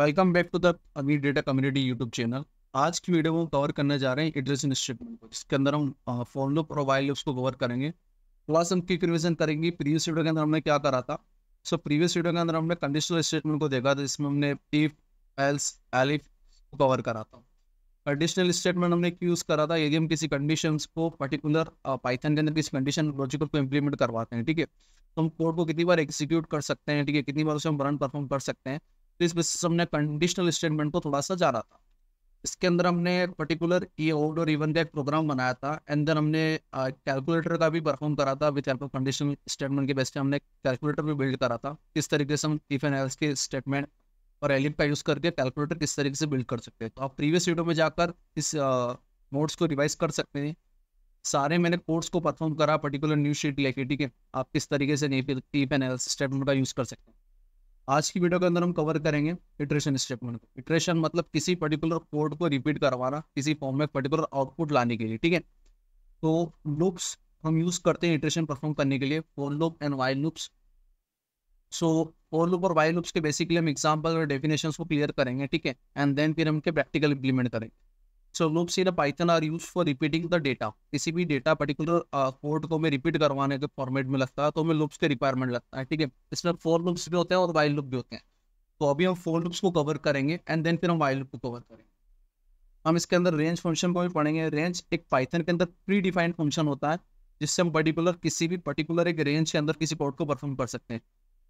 Welcome back to the Agni data community YouTube channel आज की video में कवर करने जा रहे हैं इटरेशन स्टेटमेंट को जिसके अंदर हम फॉर लुप और वाइल लुप्स को कवर करेंगे प्लस हम क्विक रिविजन करेंगे प्रीवियस वीडियो के अंदर हमने क्या करा था सो प्रीवियस वीडियो के अंदर हमने कंडीशनल स्टेटमेंट को देखा था जिसमें हमने इफ एल्स एलिफ को कवर करा था कंडीशनल स्टेटमेंट हमने यूज़ करा था यदि हम किसी कंडीशन को पर्टिकुलर पाइथन के अंदर किसी कंडीशन लॉजिकल को इम्प्लीमेंट करवाते हैं ठीक है तो हम कोड को कितनी बार एग्जीक्यूट कर सकते हैं ठीक है कितनी बार उसे हम रन परफॉर्म कर सकते हैं तो इस बेसिस हमने कंडीशनल स्टेटमेंट को थोड़ा सा जाना था इसके अंदर हमने पर्टिकुलर ये ओड और इवन का एक प्रोग्राम बनाया था एंड देन हमने कैलकुलेटर का भी परफॉर्म करा था with help of conditional statement के बेस्ट हमने कैलकुलेटर भी बिल्ड करा था किस तरीके से हम इफ एन एल्स के स्टेटमेंट और एलिप का यूज़ करके कैलकुलेटर किस तरीके से बिल्ड कर सकते हैं तो आप प्रीवियस वीडियो में जाकर इस नोट्स uh, को रिवाइज कर सकते हैं सारे मैंने कोर्स को परफॉर्म करा पर्टिकुलर न्यू शीट लेके ठीक है आप किस तरीके से नहीं फिर टीप एंड एल्स स्टेटमेंट का यूज़ कर सकते हैं आज की वीडियो के अंदर हम कवर करेंगे इटरेशन स्टेप में इटरेशन मतलब किसी पर्टिकुलर कोड को रिपीट करवाना किसी फॉर्म में पर्टिकुलर आउटपुट लाने के लिए ठीक है तो लूप्स हम यूज करते हैं इटरेशन परफॉर्म करने के लिए for loop and while loops so for loop और वाइल लूप्स के बेसिकली हम एग्जाम्पल और डेफिनेशन को क्लियर करेंगे ठीक है एंड देन फिर हम प्रैक्टिकल इम्प्लीमेंट करेंगे सो loops C a Python are used for repeating the किसी भी डेटा पर्टिकुलर कोड को मैं रिपीट करवाने के फॉर्मेट में लगता है तो हमें लूप्स के रिक्वायरमेंट लगता है ठीक है इसमें फोर लूप्स भी होते हैं और वाइल लुप भी होते हैं तो अभी हम फोर लुप्स को कवर करेंगे एंड देन फिर हम वाइल लुप को कवर करेंगे हम इसके अंदर रेंज फंक्शन को भी पढ़ेंगे रेंज एक पाइथन के अंदर प्री डिफाइंड फंक्शन होता है जिससे हम पर्टिकुलर किसी भी पर्टिकुलर एक रेंज के अंदर किसी कोड को परफॉर्म कर सकते हैं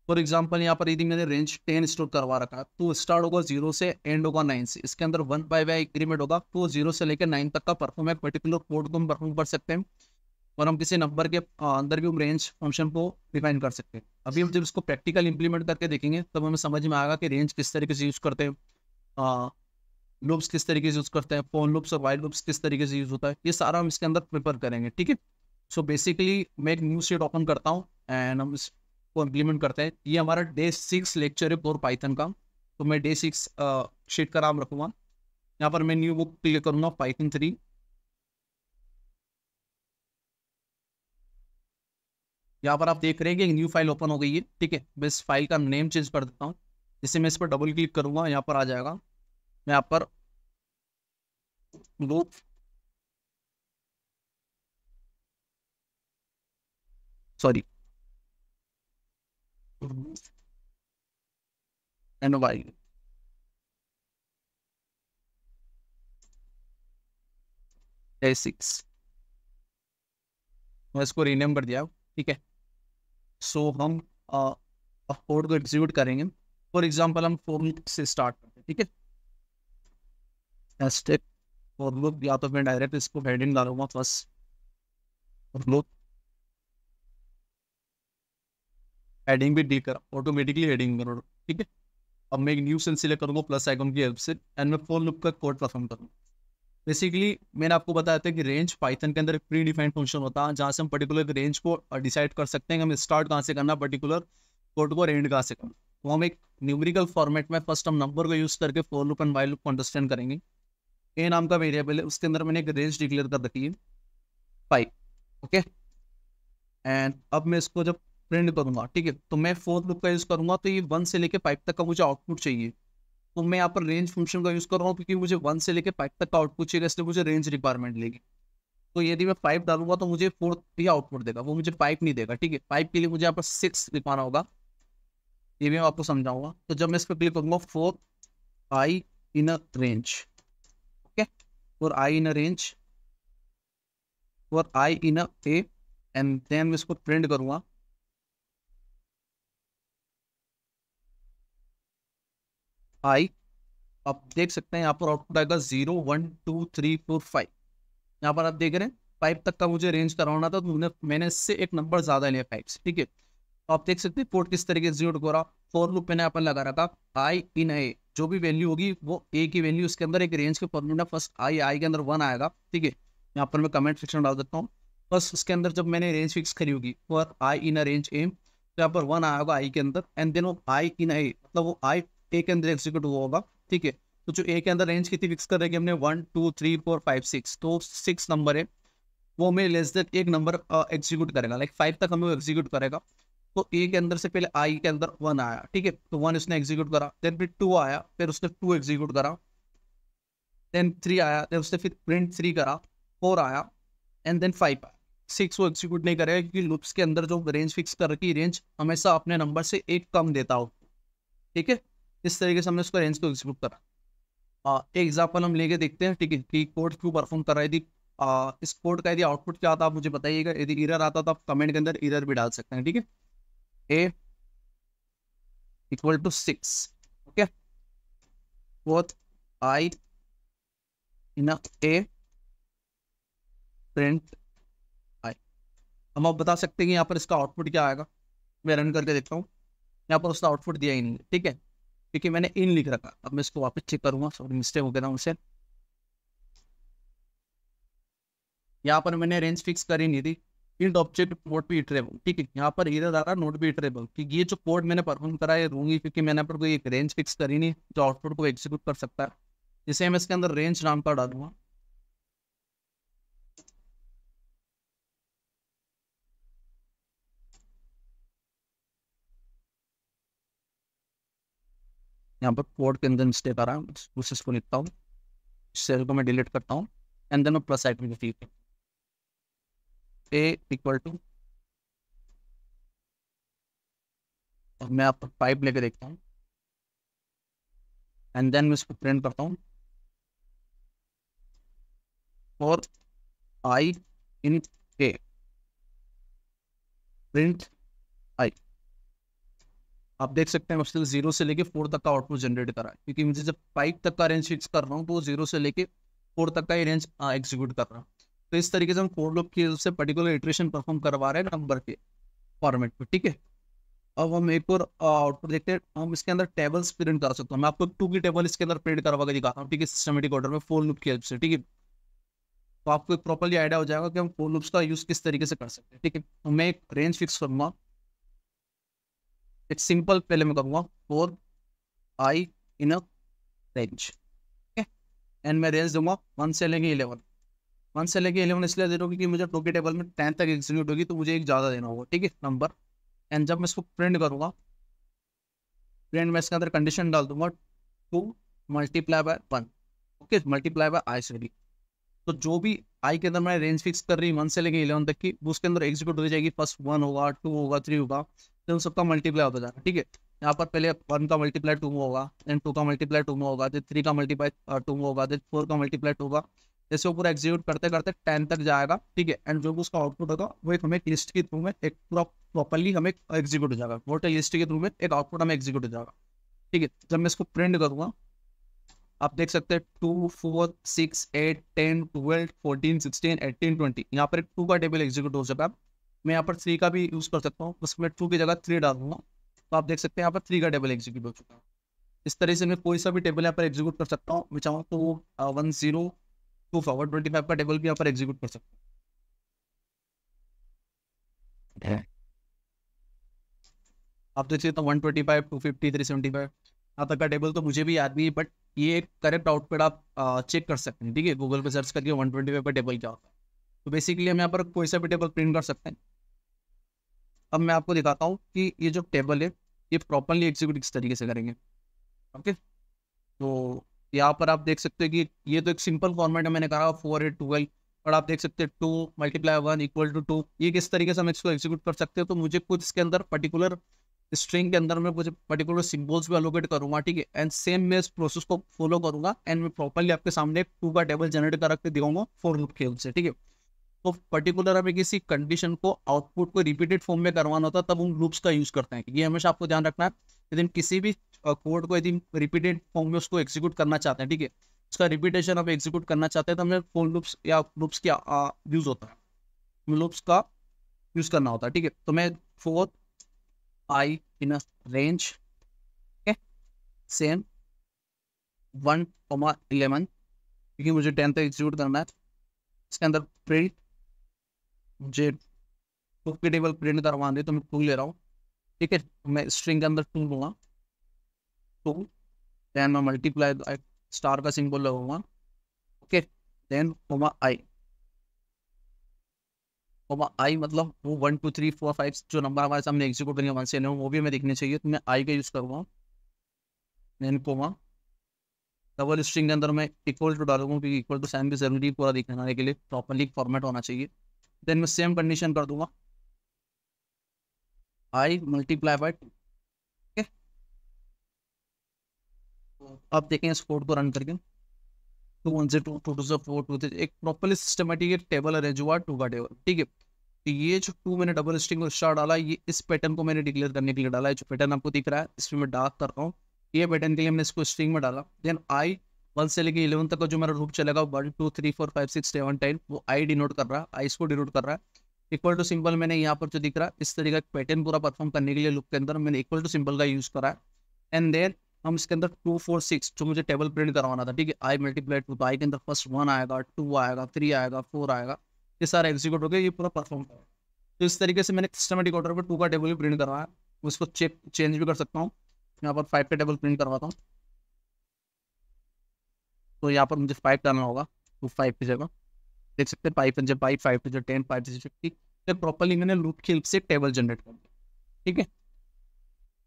फॉर एग्जाम्पल यहाँ पर यदि मैंने रेंज टेन स्टोर करवा रखा है तो स्टार्ट होगा जीरो से एंड होगा नाइन से इसके अंदर वन बाय वाई एग्रीमेंट होगा तो जीरो से लेकर नाइन तक का परफॉर्म है पर्टिकुलर कोड को हम परफॉर्म कर सकते हैं और हम किसी नंबर के अंदर भी हम रेंज फंक्शन को डिफाइन कर सकते हैं अभी हम जब इसको प्रैक्टिकल इंप्लीमेंट करके देखेंगे तब हमें समझ में आएगा कि रेंज किस तरीके से यूज़ करते हैं लूप्स किस तरीके से यूज़ करते हैं फोन लूप्स और वाइल लूप्स किस तरीके से यूज़ होता है ये सारा हम इसके अंदर प्रिपेयर करेंगे ठीक है सो बेसिकली मैं एक न्यू शीट ओपन करता हूँ एंड हम इस को इम्प्लीमेंट करते हैं ये हमारा डे सिक्स लेक्चर है पोर पाइथन का तो मैं डे सिक्स शीट का नाम रखूंगा यहाँ पर मैं न्यू बुक क्लिक करूंगा पाइथन थ्री यहाँ पर आप देख रहे हैं कि न्यू फाइल ओपन हो गई है ठीक है मैं इस फाइल का नेम चेंज कर देता हूँ जैसे मैं इस पर डबल क्लिक करूंगा यहाँ पर आ जाएगा मैं यहाँ पर loop sorry and why? Day six मैं इसको रीनेम कर दिया ठीक है सो so, हम कोड को एग्जीक्यूट करेंगे फॉर एग्जांपल हम फॉर्म से स्टार्ट करते हैं ठीक है फॉर लूप या तो मैं डायरेक्ट इसको हेडिंग डालूंगा फर्स्ट फॉर लूप हेडिंग भी डी कर ऑटोमेटिकली हेडिंग करो ठीक है अब मैं एक न्यू सेंस सिलेक्ट करूँगा प्लस आइकन की हेल्प से एंड मैं फोर लुप का कोड परफॉर्म करूँ बेसिकली मैंने आपको बताया था कि रेंज पाइथन के अंदर एक प्री डिफाइंड फंक्शन होता है जहाँ से हम पर्टिकुलर रेंज को डिसाइड कर सकते हैं कि हमें स्टार्ट कहाँ से करना पर्टिकुलर कोड को एंड कहाँ से करना तो हम एक न्यूमेरिकल फॉर्मेट में फर्स्ट हम नंबर को यूज़ करके for loop and while loop को अंडरस्टैंड करेंगे ए नाम का वेरिएबल है उसके अंदर मैंने एक रेंज डिक्लेयर कर रखी है फाइव ओके एंड अब मैं इसको जब प्रिंट करूंगा ठीक है तो मैं फोर लूप का यूज करूंगा तो ये वन से लेके फाइव तक का मुझे आउटपुट चाहिए तो मैं यहाँ पर रेंज फंक्शन का यूज कर रहा हूँ क्योंकि मुझे वन से लेके फाइव तक का आउटपुट चाहिए इसलिए मुझे रेंज रिक्वायरमेंट लेगी तो यदि मैं पाइप डालूंगा तो मुझे फोर ही आउटपुट देगा वो मुझे पाइप नहीं देगा ठीक है पाइप के लिए मुझे यहाँ पर सिक्स लिखाना होगा ये भी मैं आपको समझाऊंगा तो जब मैं इस पर क्लिक करूंगा for I in a range okay और आई इन अ रेंज और I in a and then मैं इसको प्रिंट करूंगा आई आप देख सकते हैं यहाँ पर आउटपुट आएगा zero one two three four five यहाँ पर आप देख रहे हैं फाइव तक का मुझे रेंज करवाना था तो मैंने मैंने इससे एक नंबर ज़्यादा लिया फाइव से ठीक है तो आप देख सकते हैं पोर्ट किस तरीके से जीरो फोर लूप मैंने अपन लगा रखा आई इन ए जो भी वैल्यू होगी वो ए की वैल्यू उसके अंदर एक रेंज के फॉर्मूला फर्स्ट आई आई के अंदर वन आएगा ठीक है यहाँ पर मैं कमेंट सेक्शन डाल देता हूँ बस उसके अंदर जब मैंने रेंज फिक्स करी होगी for I in a range एम तो यहाँ पर वन आएगा आई के अंदर एंड देन वो आई इन ए मतलब वो आई ए के अंदर एग्जीक्यूट हुआ होगा ठीक है तो जो ए के अंदर रेंज कितनी फिक्स कर रखी हमने one two three four five six तो सिक्स नंबर है वो हमें लेस देन एक नंबर एग्जीक्यूट करेगा लाइक फाइव तक हमें एग्जीक्यूट करेगा तो ए के अंदर से पहले आई के अंदर वन आया ठीक है तो वन इसने एग्जीक्यूट करा देन फिर टू आया फिर उसने टू एग्जीक्यूट करा देन थ्री आया देन उसने फिर प्रिंट थ्री करा फोर आया एंड देन फाइव आया सिक्स वो एग्जीक्यूट नहीं करेगा क्योंकि लूप्स के अंदर जो रेंज फिक्स कर रखी रेंज हमेशा अपने नंबर से एक कम देता हो ठीक है इस तरीके से हमने उसको रेंज को एक्सप्रूव करा एक एग्जाम्पल हम लेके देखते हैं ठीक है कि कोड क्यों परफॉर्म कर रही थी आ, इस कोड का यदि आउटपुट क्या आता आप मुझे बताइएगा यदि इरर आता तो आप कमेंट के अंदर इरर भी डाल सकते हैं ठीक है a equal to six okay I in a print I हम आप बता सकते हैं कि यहाँ पर इसका आउटपुट क्या आएगा मैं रन करके देखता हूँ यहाँ पर उसका आउटपुट दिया ही नहीं ठीक है क्योंकि मैंने इन लिख रखा अब मैं इसको वापस चेक करूंगा सॉरी मिस्टेक हो गया था मुझसे यहाँ पर मैंने रेंज फिक्स करी नहीं थी इंट ऑब्जेक्ट पोर्ट भी इटरेबल ठीक है यहाँ पर इधर आ रहा नोट भी इटरेबल कि ये जो कोड मैंने परफॉर्म करा है रूंगी क्योंकि मैंने पर कोई एक रेंज फिक्स करी नहीं जो आउटपुट को एग्जीक्यूट कर सकता है जिसे मैं इसके अंदर रेंज नाम का डालूंगा यहाँ पर कोड के अंदर मिस्टेक आ रहा है उस इसको लिखता हूँ सेल को मैं डिलीट करता हूँ एंड देन मैं प्लस आइटम को ठीक ए इक्वल टू और मैं आप पाइप लेके देखता हूँ एंड देन मैं इसको प्रिंट करता हूँ और आई इन ए प्रिंट आप देख सकते हैं उसने जीरो से लेके फोर तक का आउटपुट जनरेट करा है क्योंकि मुझे जब फाइव तक का रेंज फिक्स कर रहा हूँ तो जीरो से लेके फोर तक का ही रेंज एग्जीक्यूट कर रहा हूँ तो इस तरीके से हम फोर लोग की से पर्टिकुलर इटरेशन परफॉर्म करवा रहे हैं नंबर के फॉर्मेट में ठीक है अब हम एक और आउटपुट देखते हैं हम इसके अंदर टेबल्स प्रिंट कर सकते हैं मैं आपको टू की टेबल इसके अंदर प्रिंट करवा के दिखाता हूँ ठीक है सिस्टमेटिक ऑर्डर में फोर लुप की हेल्प से ठीक है तो आपको एक प्रॉपरली आइडिया हो जाएगा कि हम फोर लुप्स का यूज़ किस तरीके से कर सकते हैं ठीक है तो मैं एक रेंज फिक्स करूंगा एक सिंपल पहले मैं करूँगा for I in a range okay and मैं रेंज दूंगा वन से लेंगे इलेवन वन से लेंगे इलेवन इसलिए दे रहा हूँ क्योंकि मुझे टेबल में टेंथ तक एग्जीक्यूट होगी तो मुझे एक ज़्यादा देना होगा ठीक है नंबर एंड जब मैं इसको प्रिंट करूँगा प्रिंट में इसके अंदर कंडीशन डाल दूंगा two multiply by one okay multiply by I से तो जो भी आई के अंदर मैं रेंज फिक्स कर रही हूँ वन से लेके इलेवन तक की उसके अंदर एग्जीक्यूट हो जाएगी फर्स्ट वन होगा टू होगा थ्री होगा तो सबका मल्टीप्लाई होता जाना ठीक है यहाँ पर पहले वन का मल्टीप्लाई टू में होगा देन टू का मल्टीप्लाई टू में होगा देन थ्री का मल्टीप्लाई टू में होगा देन फोर का मल्टीप्लाई टू होगा जैसे वो पूरा एग्जीक्यूट करते करते टेन तक जाएगा ठीक है एंड जो भी उसका आउटपुट होगा वो एक हमें लिस्ट के थ्रू में एक पूरा प्रॉपरली हमें एग्जीक्यूट हो जाएगा वोट लिस्ट तो के थ्रू में एक आउटपुट हमें एग्जीक्यूट हो जाएगा ठीक है जब मैं इसको प्रिंट करूँगा आप देख सकते हैं two four six eight ten twelve fourteen sixteen eighteen twenty यहाँ पर एक टू का टेबल एग्जीक्यूट हो चुका है मैं यहाँ पर थ्री का भी यूज़ कर सकता हूँ बस मैं टू की जगह थ्री डाल दूंगा तो आप देख सकते हैं यहाँ पर थ्री का टेबल एग्जीक्यूट हो चुका है इस तरह से मैं कोई सा भी टेबल यहाँ पर एग्जीक्यूट कर सकता हूँ मैं चाहूँ तो one zero two forward twenty five का टेबल भी यहाँ पर एग्जीक्यूट कर सकता हूँ आप देख सकते हो one twenty five two fifty three seventy five यहाँ तक का टेबल तो मुझे भी याद नहीं है बट ये एक करेक्ट आउटपुट आप चेक कर सकते हैं ठीक है गूगल पे सर्च करके वन ट्वेंटी फाइव का टेबल क्या होता है तो बेसिकली हम यहाँ पर कोई सा भी टेबल प्रिंट कर सकते हैं अब मैं आपको दिखाता हूँ कि ये जो टेबल है ये प्रॉपरली एग्जीक्यूट किस तरीके से करेंगे ओके तो यहाँ पर आप देख सकते हैं कि ये तो एक सिंपल फॉर्मेट है मैंने कहा फोर एट ट्वेल्व और आप देख सकते हैं two multiply one equal to two ये किस तरीके से हम इसको एग्जीक्यूट कर सकते हैं तो मुझे कुछ इसके अंदर पर्टिकुलर स्ट्रिंग के अंदर मैं कुछ पर्टिकुलर सिम्बल्स भी अलोकेट करूंगा ठीक है एंड सेम मैं इस प्रोसेस को फॉलो करूंगा एंड मैं प्रॉपरली आपके सामने टू का टेबल जनरेट कर दिखाऊंगा फोर लूप के ठीक है तो पर्टिकुलर हमें किसी कंडीशन को आउटपुट को रिपीटेड फॉर्म में करवाना होता है तब उन लूप्स का यूज करते हैं ये हमेशा आपको ध्यान रखना है यदि किसी भी कोड को यदि रिपीटेड फॉर्म में उसको एग्जीक्यूट करना चाहते हैं ठीक है उसका रिपीटेशन हम एग्जीक्यूट करना चाहते हैं तो हमें फोन लूप्स या लूप्स का यूज होता है लूप्स का यूज करना होता है ठीक है तो मैं for I in range same one comma eleven क्योंकि मुझे टेंथ एग्जीक्यूट करना है इसके अंदर प्रिंट मुझे बुक के टेबल प्रिंट करवा दे तो मैं टू ले रहा हूँ ठीक है मैं स्ट्रिंग के अंदर टू लूँगा टू तो देन मैं मल्टीप्लाई स्टार का सिंबल लगाऊंगा okay then comma I comma I मतलब वो one two three four five जो नंबर हमारे सामने एग्जीक्यूट करने वन से वो भी हमें देखने चाहिए तो मैं आई का यूज़ करूँगा देन कोमा डबल स्ट्रिंग के अंदर मैं इक्वल टू डालूंगा क्योंकि इक्वल टू साइन भी जरूरी पूरा दिखाने के लिए प्रॉपरली फॉर्मेट होना चाहिए देन मैं सेम कंडीशन कर दूंगा आई मल्टीप्लाई बाय टू ठीक अब देखें इस कोड को रन करके टू वन से टू टू टू से फोर टू थ्री एक प्रॉपरली सिस्टमेटिक टेबल अरेंज हुआ टू का टेबल ठीक है तो ये जो टू मैंने डबल स्ट्रिंग स्टार डाला ये इस पैटर्न को मैंने डिक्लेयर करने के लिए डाला है जो पैटर्न आपको दिख रहा है इसमें मैं डार्क कर रहा हूँ ये पैटर्न के लिए हमने इसको स्ट्रिंग में डाला देन आई वन से लेकर इलेवन तक का जो मेरा रूप चलेगा one two three four five six seven ten वो आई डिनोट कर रहा है आई इसको डिनोट कर रहा है इक्वल टू सिंबल मैंने यहाँ पर जो दिख रहा है इस तरीके का पैटर्न पूरा परफॉर्म करने के लिए लुक के अंदर मैंने इक्वल टू सिंबल का यूज करा है एंड देन हम इसके अंदर टू फोर सिक्स जो मुझे टेबल प्रिंट करवाना था ठीक है आई मल्टीप्लाई टू तो आई के अंदर फर्स्ट वन आएगा टू आएगा थ्री आएगा फोर आएगा ये सारा एग्जीक्यूट हो गया ये पूरा परफॉर्म करा तो इस तरीके से मैंने सिस्टमेटिक ऑर्डर पर टू का टेबल भी प्रिंट करवाया उसको चेक चेंज भी कर सकता हूँ यहाँ पर फाइव का टेबल प्रिंट करवाता हूँ तो यहाँ पर मुझे फाइव डालना होगा तो फाइव की जगह देख सकते हैं पाइप जब पाइप फाइव जब टेन फाइव जब फिफ्टी फिर प्रॉपरली मैंने लूप की हेल्प से टेबल जनरेट कर दिया ठीक है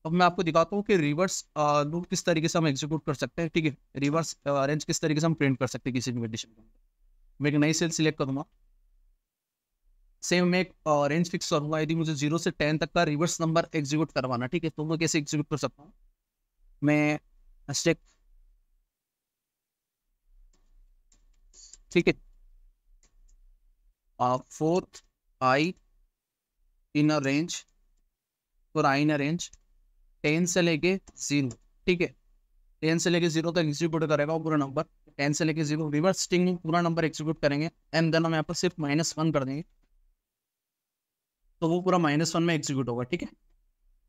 अब मैं आपको दिखाता हूँ कि रिवर्स लूप किस तरीके से हम एग्जीक्यूट कर सकते हैं ठीक है रिवर्स अरेंज किस तरीके से हम प्रिंट कर सकते हैं किसी भी कंडीशन के अंदर मैं एक नई सेल सिलेक्ट करूँगा सेम मैं एक रेंज फिक्स करूँगा यदि मुझे जीरो से टेन तक का रिवर्स नंबर एग्जीक्यूट करवाना ठीक है तो मैं कैसे एग्जीक्यूट कर सकता हूँ मैं स्टेक ठीक है फोर्थ आई इनर रेंज और आई इनर रेंज टेन से लेके जीरो ठीक है टेन से लेके जीरो तक एग्जीक्यूट करेगा पूरा नंबर टेन से लेके जीरो रिवर्स स्टिंग में पूरा नंबर एग्जीक्यूट करेंगे एंड देन हम यहाँ पर सिर्फ माइनस वन कर देंगे तो वो पूरा माइनस वन में एग्जीक्यूट होगा ठीक है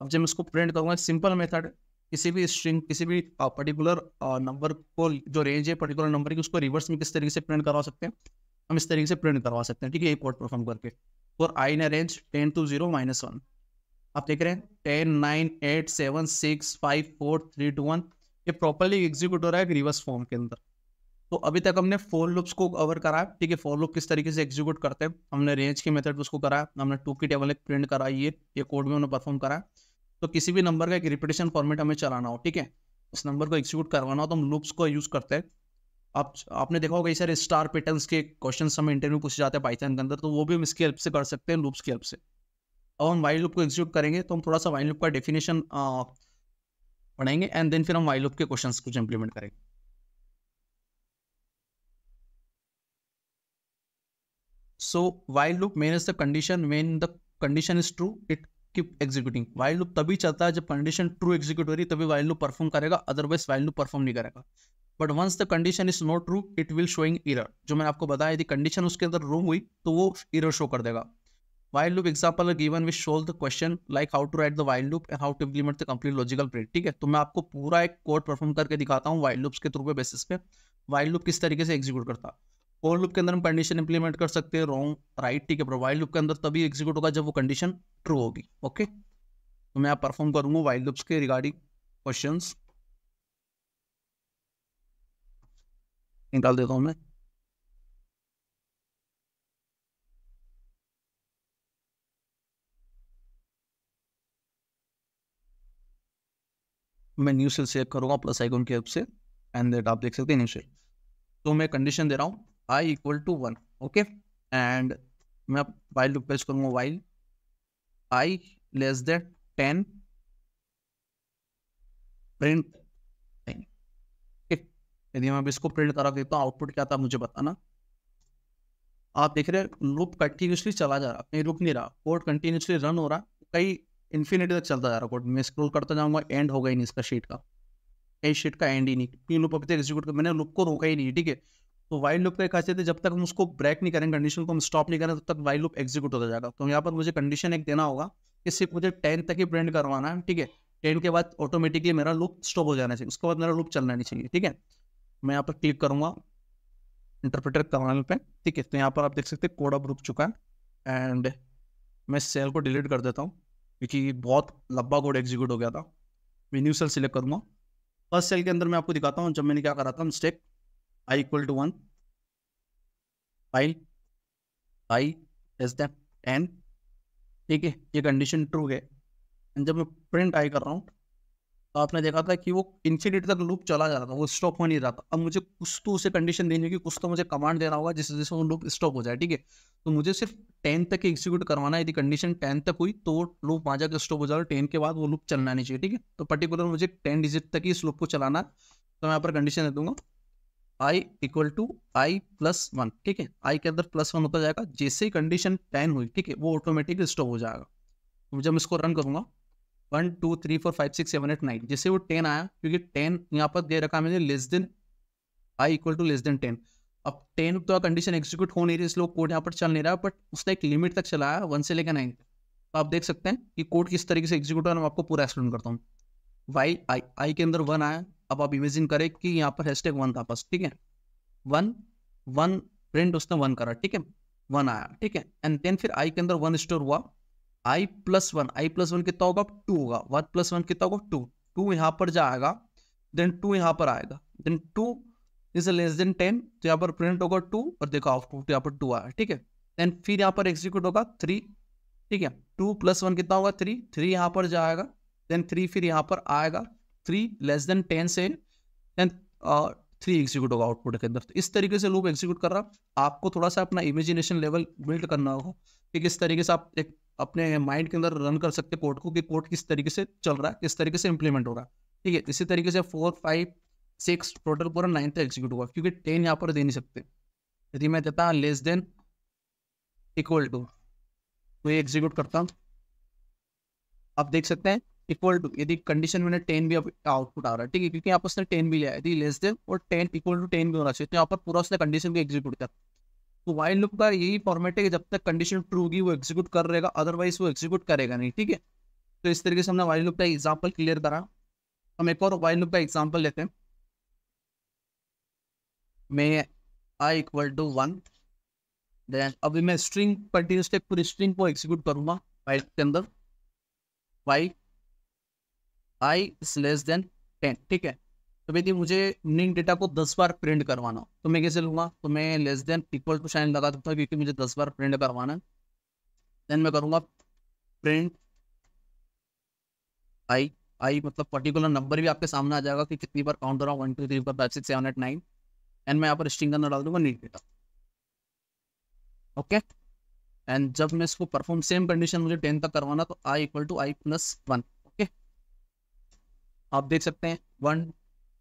अब जब मैं इसको प्रिंट करूंगा सिंपल मेथड किसी भी स्ट्रिंग किसी भी पर्टिकुलर नंबर को जो रेंज है पर्टिकुलर नंबर की उसको रिवर्स में किस तरीके से प्रिंट करवा सकते हैं हम इस तरीके से प्रिंट करवा सकते हैं ठीक है एक वर्ड परफॉर्म करके और I in range ten to zero minus one आप देख रहे हैं ten nine eight seven six five four three two one ये प्रॉपरली एग्जीक्यूट हो रहा है रिवर्स फॉर्म के अंदर तो अभी तक हमने फोर लुप्स को कवर करा है ठीक है फोर लुप किस तरीके से एग्जीक्यूट करते हैं हमने रेंज के मेथड उसको कराया हमने टू की टेबल एक प्रिंट कराई है ये कोड में उन्होंने परफॉर्म कराया तो किसी भी नंबर का एक रिपीटेशन फॉर्मेट हमें चलाना हो ठीक है उस नंबर को एक्सिक्यूट करवाना हो तो हम लूप्स को यूज़ करते हैं आप आपने देखा होगा कई सारे स्टार पैटर्न्स के क्वेश्चन हमें इंटरव्यू पूछे जाते हैं पाइथन के अंदर तो वो भी हम इसकी हेल्प से कर सकते हैं लूप्स की हेल्प से अब हम वाइल लूप को एग्जीक्यूट करेंगे तो हम थोड़ा सा वाइल लूप का डेफिनेशन पढ़ेंगे एंड देन फिर हम वाइल लूप के क्वेश्चन कुछ इंप्लीमेंट करेंगे so while loop main is the condition when the condition is true it keep executing while loop तभी चलता है जब कंडीशन ट्रू एग्जीक्यूट हो रही तभी वाइल लूप परफॉर्म करेगा अदरवाइज वाइल लूप परफॉर्म नहीं करेगा but once the condition is not true it will showing error जो मैंने आपको बताया यदि कंडीशन उसके अंदर रोंग हुई तो वो इरर शो कर देगा while loop example given which shall the question like how to write the while loop and how to implement the complete logical break ठीक है तो मैं आपको पूरा एक कोड परफॉर्म करके दिखाता हूँ वाइल लूप्स के थ्रू पे बेसिस पे वाइल लूप किस तरीके से एग्जीक्यूट करता फोर लूप के अंदर हम कंडीशन इंप्लीमेंट कर सकते हैं रॉन्ग राइट ठीक है वाइल्ड लूप के अंदर तभी एग्जीक्यूट होगा जब वो कंडीशन ट्रू होगी ओके तो मैं आप परफॉर्म करूंगा वाइल्ड लूप्स के रिगार्डिंग क्वेश्चन निकाल देता हूं मैं मैं न्यू सेल सेव करूंगा प्लस आइकन की हेल्प से एंड देट आप देख सकते हैं न्यू सेल तो मैं कंडीशन दे रहा हूँ I equal to one okay and मैं वाइल लूप पेज करूंगा while I less than ten print यदि मैं इसको प्रिंट करा देता हूँ आउटपुट क्या था मुझे बताना आप देख रहे हैं लूप कंटिन्यूसली चला जा रहा कहीं रुक नहीं रहा कोड कंटिन्यूसली रन हो रहा कई इन्फिनिटी तक चलता जा रहा कोड मैं स्क्रोल करता जाऊंगा एंड हो ही नहीं इसका शीट का कई शीट का एंड ही नहीं लूप अभी तक एग्जीक्यूट कर मैंने लूप को रोका ही नहीं ठीक है तो वाइल्ड लुप का एक खासियत है जब तक हम उसको ब्रेक नहीं करें कंडीशन को हम स्टॉप नहीं करें तब तक वाइल्ड लुप एग्जीक्यूट होता जाएगा तो यहाँ पर मुझे कंडीशन एक देना होगा कि सिर्फ मुझे टेन तक ही प्रिंट करवाना है ठीक है टेन के बाद ऑटोमेटिकली मेरा लुप स्टॉप हो जाना चाहिए उसके बाद मेरा लुप चलना नहीं चाहिए ठीक है मैं यहाँ पर क्लिक करूँगा इंटरप्रेटर कमाल पे ठीक है तो यहाँ पर आप देख सकते हैं कोड अब रुक चुका है एंड मैं सेल को डिलीट कर देता हूँ क्योंकि बहुत लंबा कोड एग्जीक्यूट हो गया था मैं न्यू सेल सिलेक्ट करूँगा फर्स्ट सेल के अंदर मैं आपको दिखाता हूँ जब मैंने क्या करा था mistake i equal to 1 while i less than ten ठीक है ये कंडीशन ट्रू है एंड जब मैं प्रिंट आई कर रहा हूँ तो आपने देखा था कि वो इंफिनिट तक लूप चला जा रहा था वो स्टॉप हो नहीं रहा था अब मुझे कुछ तो उसे कंडीशन देनी होगी कुछ तो मुझे कमांड देना होगा जिससे जिससे वो लूप स्टॉप हो जाए ठीक है तो मुझे सिर्फ टेन तक ही एग्जीक्यूट करवाना है यदि कंडीशन टेन तक हुई तो लूप वहाँ जाकर स्टॉप हो जाए टेन के बाद वो लूप चलना नहीं चाहिए ठीक है तो पर्टिकुलर मुझे टेन डिजिट तक ही इस लूप को चलाना तो मैं यहाँ पर कंडीशन दे दूंगा I equal to I plus one ठीक है आई के अंदर प्लस वन होता जाएगा जैसे ही कंडीशन टेन हुई ठीक है वो ऑटोमेटिक स्टॉप हो जाएगा तो जब इसको रन करूंगा one two three four five six seven eight nine जैसे वो टेन आया क्योंकि टेन यहाँ पर दे रखा मैंने less than I equal to less than ten अब टेन तो कंडीशन एग्जीक्यूट हो नहीं रही इसलिए कोड यहाँ पर चल नहीं रहा बट उसने एक लिमिट तक चलाया वन से लेकर नाइन तो आप देख सकते हैं कि कोड किस तरीके से एग्जीक्यूट हो रहा है मैं आपको पूरा एक्सप्लेन करता हूँ वाई आई आई के अंदर वन आया अब आप इमेजिन करें कि यहाँ पर हैश टैग वन था बस ठीक है वन वन प्रिंट उसने वन करा ठीक है वन आया ठीक है एंड देन फिर आई के अंदर वन स्टोर हुआ I plus one I plus one कितना होगा टू होगा वन प्लस वन कितना होगा टू टू यहाँ पर जाएगा देन टू यहाँ पर आएगा then two is less than ten तो यहाँ पर प्रिंट होगा टू और देखो आउट तो यहाँ पर टू आया ठीक है देन फिर यहाँ पर एग्जीक्यूट होगा थ्री ठीक है टू प्लस वन कितना होगा थ्री थ्री यहाँ पर जाएगा देन थ्री फिर यहाँ पर आएगा थ्री लेस देन टेन से एंड थ्री एग्जीक्यूट होगा आउटपुट के अंदर तो इस तरीके से लूप एग्जीक्यूट कर रहा आपको थोड़ा सा अपना इमेजिनेशन लेवल बिल्ड करना होगा कि किस तरीके से आप एक अपने माइंड के अंदर रन कर सकते कोर्ट को कि कोर्ट किस तरीके से चल रहा है किस तरीके से इंप्लीमेंट हो रहा है ठीक है इसी तरीके से फोर फाइव सिक्स टोटल पूरा नाइन्थ एग्जीक्यूट होगा क्योंकि टेन यहाँ पर दे नहीं सकते यदि मैं देता लेस देन इक्वल टू तो ये एग्जीक्यूट करता हूँ आप देख सकते हैं इक्वल टू यदि कंडीशन में टेन भी आउटपुट आ रहा है ठीक है क्योंकि यहाँ पर उसने टेन भी लिया है यदि लेस देन और टेन इक्वल टू टेन भी होना चाहिए तो यहाँ पर पूरा उसने कंडीशन को एग्जीक्यूट कर तो वाइल लुप का यही फॉर्मेट है कि जब तक कंडीशन ट्रू होगी वो एग्जीक्यूट कर रहेगा अदरवाइज वो एग्जीक्यूट करेगा नहीं ठीक है तो इस तरीके से हमने वाइल लुप का एग्जाम्पल क्लियर करा हम एक और वाइल लुप का एग्जाम्पल लेते हैं मैं I equal to one then अभी मैं स्ट्रिंग कंटिन्यूसली पूरी स्ट्रिंग को एग्जीक्यूट करूंगा वाइल के अंदर while I is less than ten ठीक है तो यदि मुझे निंग डेटा को दस बार प्रिंट करवाना हो तो मैं कैसे लूंगा तो मैं less than equal to sign लगा सकता हूँ क्योंकि मुझे दस बार प्रिंट करवाना है देन मैं करूँगा प्रिंट आई आई मतलब पर्टिकुलर नंबर भी आपके सामने आ जाएगा कि कितनी बार काउंट कर रहा हूँ one two three four five six seven eight nine and मैं यहाँ पर स्ट्रिंग करना डाल दूंगा नीट डेटा ओके एंड जब मैं इसको परफॉर्म सेम कंडीशन मुझे टेन तक करवाना तो I equal to I plus one आप देख सकते हैं one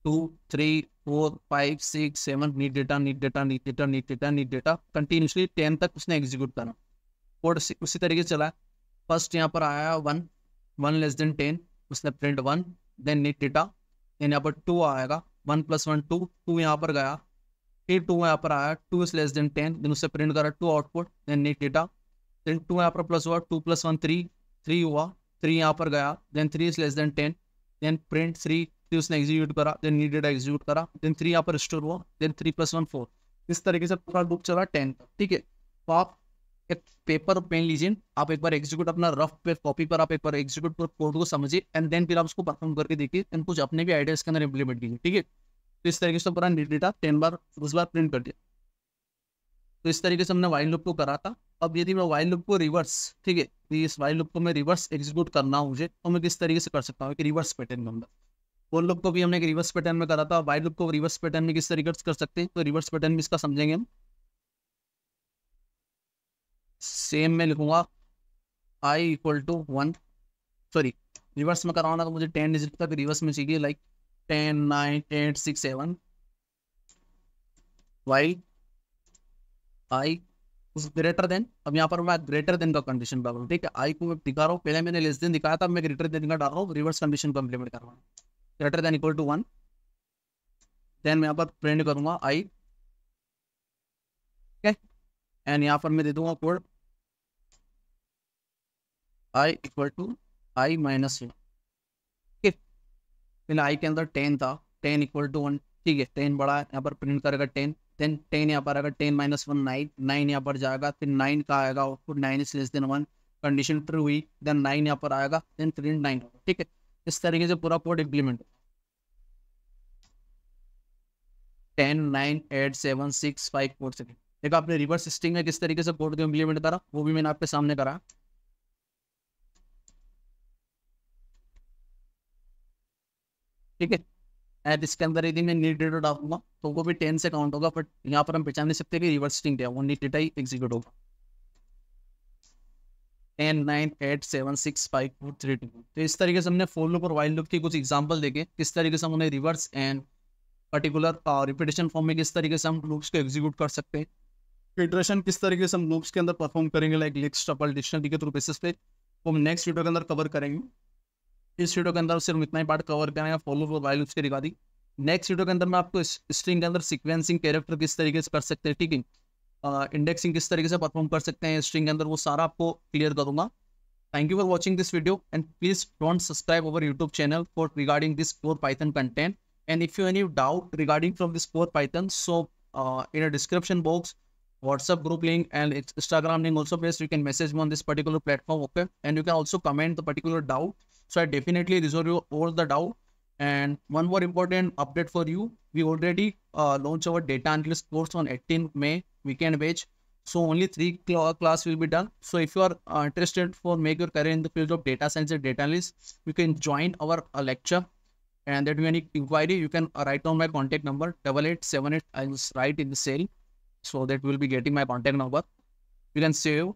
two three four five six seven neat data neat data neat data neat data neat data continuously ten तक उसने एग्जीक्यूट करा कोड उसी तरीके से चला फर्स्ट यहाँ पर आया one one less than ten उसने print one then neat data then यहाँ पर टू आएगा one plus one two two यहाँ पर गया फिर टू यहाँ पर आया two is less than ten then उससे प्रिंट करा two output then neat data then two यहाँ पर प्लस हुआ two plus one three three हुआ थ्री यहाँ पर गया then three is less than ten then print three फिर उसने एग्जीक्यूट करा देन नीड डेटा एग्जीक्यूट करा देन थ्री यहाँ पर स्टोर हुआ then three plus one four इस तरीके से पूरा लूप चला टेन तक ठीक है तो आप एक पेपर पेन लीजिए आप एक बार एग्जीक्यूट अपना रफ पे कॉपी पर आप एक बार एग्जीक्यूट कोड को समझिए एंड देन फिर आप उसको परफॉर्म करके देखिए एंड कुछ अपने भी आइडियाज के अंदर इम्प्लीमेंट कीजिए ठीक है तो इस तरीके से पूरा नीड डेटा टेन बार उस बार प्रिंट कर दिया तो इस तरीके से हमने वाइल लूप को करा था अब यदि मैं वाइल लूप को रिवर्स ठीक है तो इस वाइल लूप को मैं रिवर्स एग्जीक्यूट करना हो मुझे तो मैं किस तरीके से कर सकता हूँ रिवर्स पैटर्न के अंदर वो लूप को भी हमने एक रिवर्स पैटर्न में करा था वाइल लूप को रिवर्स पैटर्न में किस तरीके से कर सकते हैं तो रिवर्स पैटर्न में इसका समझेंगे हम सेम में लिखूंगा I equal to one sorry reverse में कराना था तो मुझे टेन डिजिट तक रिवर्स में चाहिए like ten nine eight six seven while I उस ग्रेटर देन अब यहाँ पर मैं ग्रेटर देन का कंडीशन डाल रहा हूँ ठीक है आई को मैं दिखा रहा हूँ पहले मैंने लेस देन दिखाया था मैं ग्रेटर देन का डाल रहा हूँ रिवर्स कंडीशन को इम्प्लीमेंट कर रहा हूँ greater than equal to one then मैं यहाँ पर प्रिंट करूंगा आई ठीक है एंड यहाँ पर मैं दे दूंगा code I equal to I minus फिर आई के अंदर टेन था टेन इक्वल टू वन ठीक है टेन बड़ा है यहाँ पर प्रिंट करेगा टेन देन टेन यहाँ पर आएगा ten minus one nine nine यहाँ पर जाएगा फिर नाइन का आएगा output nine is less than one condition true हुई देन नाइन यहाँ पर आएगा देन प्रिंट नाइन होगा ठीक है इस तरीके से पूरा कोड इम्प्लीमेंट होगा ten nine eight seven six five four seven देखो आपने रिवर्स सिस्टिंग में किस तरीके से कोड को इम्प्लीमेंट करा वो भी मैंने आपके सामने करा ठीक है एंड इसके अंदर यदि मैं नीट डेटा डालूंगा तो वो भी टेन से काउंट होगा बट यहाँ पर हम पहचान नहीं सकते कि रिवर्स वो नीट डेटा ही एग्जीक्यूट होगा ten nine eight seven six five three two तो इस तरीके से हमने फोर और वाइल्ड कुछ एग्जाम्पल देखे किस तरीके से reverse and particular repetition form में किस तरीके से हम लुक्स को एग्जीक्यूट कर सकते हैं फिटरेशन किस तरीके से हम लूप्स के अंदर परफॉर्म करेंगे लाइक के थ्रू बेसिस पे वो हम नेक्स्ट वीडियो के अंदर कवर करेंगे इस वीडियो के अंदर सिर्फ इतना ही पार्ट कवर करेंगे फॉलो फॉर वाइल उसके रिगार्डिंग नेक्स्ट वीडियो के अंदर मैं आपको स्ट्रिंग के अंदर सिक्वेंसिंग कैरेक्टर किस तरीके से कर सकते हैं ठीक है इंडेक्सिंग किस तरीके से परफॉर्म कर सकते हैं स्ट्रिंग के अंदर वो सारा आपको क्लियर करूंगा thank you for watching this video and please don't subscribe our YouTube channel for regarding this for Python content and if you any doubt regarding from this for Python so in description box WhatsApp group link and its Instagram link also place. You can message me on this particular platform, okay? And you can also comment the particular doubt. So I definitely resolve you all the doubt. And one more important update for you. We already uh, launched our data analyst course on 18 May weekend batch. So only three class will be done. So if you are uh, interested for make your career in the field of data science and data analyst, you can join our uh, lecture. And that any inquiry, you can uh, write down my contact number double eight seven eight. I will write in the cell so that we'll be getting my contact number. You can save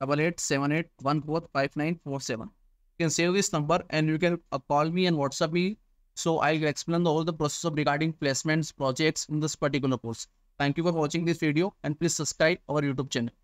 double eight seven eight one four five nine four seven. You can save this number and you can uh, call me and WhatsApp me. So I'll explain all the process regarding placements, projects in this particular course. Thank you for watching this video and please subscribe our YouTube channel.